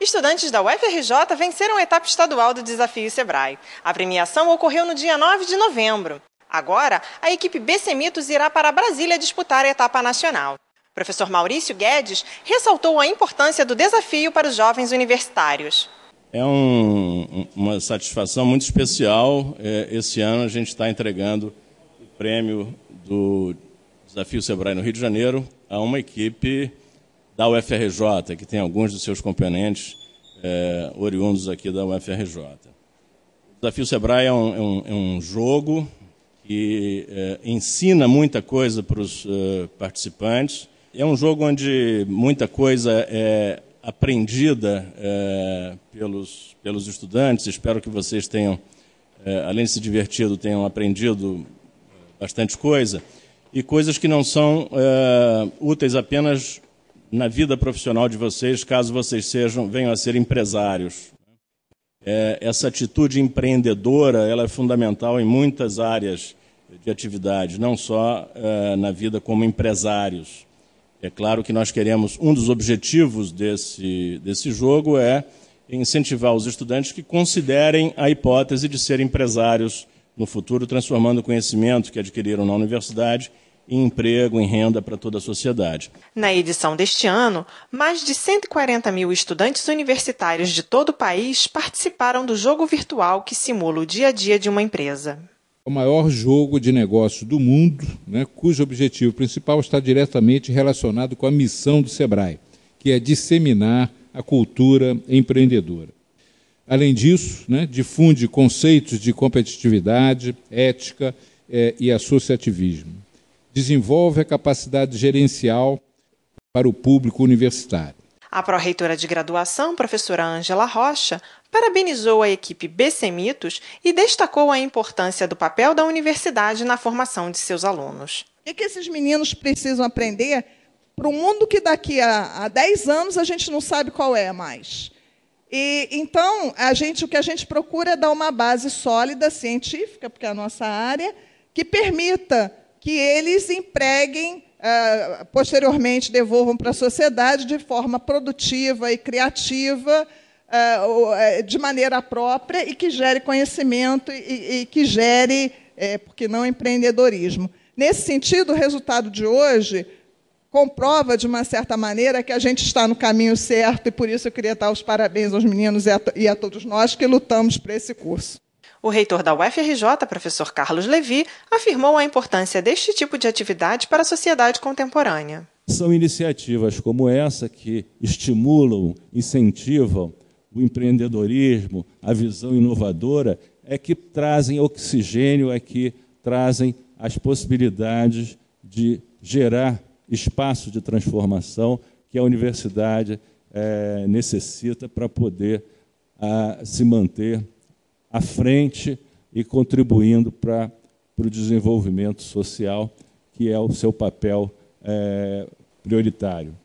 Estudantes da UFRJ venceram a etapa estadual do Desafio Sebrae. A premiação ocorreu no dia 9 de novembro. Agora, a equipe BC Mitos irá para Brasília disputar a etapa nacional. professor Maurício Guedes ressaltou a importância do desafio para os jovens universitários. É um, uma satisfação muito especial. É, esse ano a gente está entregando o prêmio do Desafio Sebrae no Rio de Janeiro a uma equipe da UFRJ, que tem alguns dos seus componentes é, oriundos aqui da UFRJ. O Desafio Sebrae é um, é um, é um jogo que é, ensina muita coisa para os é, participantes. É um jogo onde muita coisa é aprendida é, pelos, pelos estudantes. Espero que vocês tenham, além de se divertido, tenham aprendido bastante coisa. E coisas que não são úteis apenas na vida profissional de vocês, caso vocês sejam, venham a ser empresários. É, essa atitude empreendedora ela é fundamental em muitas áreas de atividade, não só é, na vida como empresários. É claro que nós queremos, um dos objetivos desse, desse jogo é incentivar os estudantes que considerem a hipótese de ser empresários no futuro, transformando o conhecimento que adquiriram na universidade em emprego, em renda para toda a sociedade. Na edição deste ano, mais de 140 mil estudantes universitários de todo o país participaram do jogo virtual que simula o dia a dia de uma empresa. É o maior jogo de negócios do mundo, né, cujo objetivo principal está diretamente relacionado com a missão do Sebrae, que é disseminar a cultura empreendedora. Além disso, né, difunde conceitos de competitividade, ética eh, e associativismo desenvolve a capacidade gerencial para o público universitário. A pró-reitora de graduação, professora Ângela Rocha, parabenizou a equipe BCMitos e destacou a importância do papel da universidade na formação de seus alunos. O que é esses meninos precisam aprender para um mundo que daqui a, a 10 anos a gente não sabe qual é mais? E, então, a gente, o que a gente procura é dar uma base sólida, científica, porque é a nossa área, que permita que eles empreguem, ah, posteriormente devolvam para a sociedade de forma produtiva e criativa, ah, é, de maneira própria, e que gere conhecimento e, que gere, é, porque não, empreendedorismo. Nesse sentido, o resultado de hoje comprova, de uma certa maneira, que a gente está no caminho certo, e por isso eu queria dar os parabéns aos meninos e a todos nós que lutamos para esse curso. O reitor da UFRJ, professor Carlos Levi, afirmou a importância deste tipo de atividade para a sociedade contemporânea. São iniciativas como essa que estimulam, incentivam o empreendedorismo, a visão inovadora, é que trazem oxigênio, é que trazem as possibilidades de gerar espaço de transformação que a universidade é, necessita para poder a, ah, se manter à frente e contribuindo para o desenvolvimento social, que é o seu papel é, prioritário.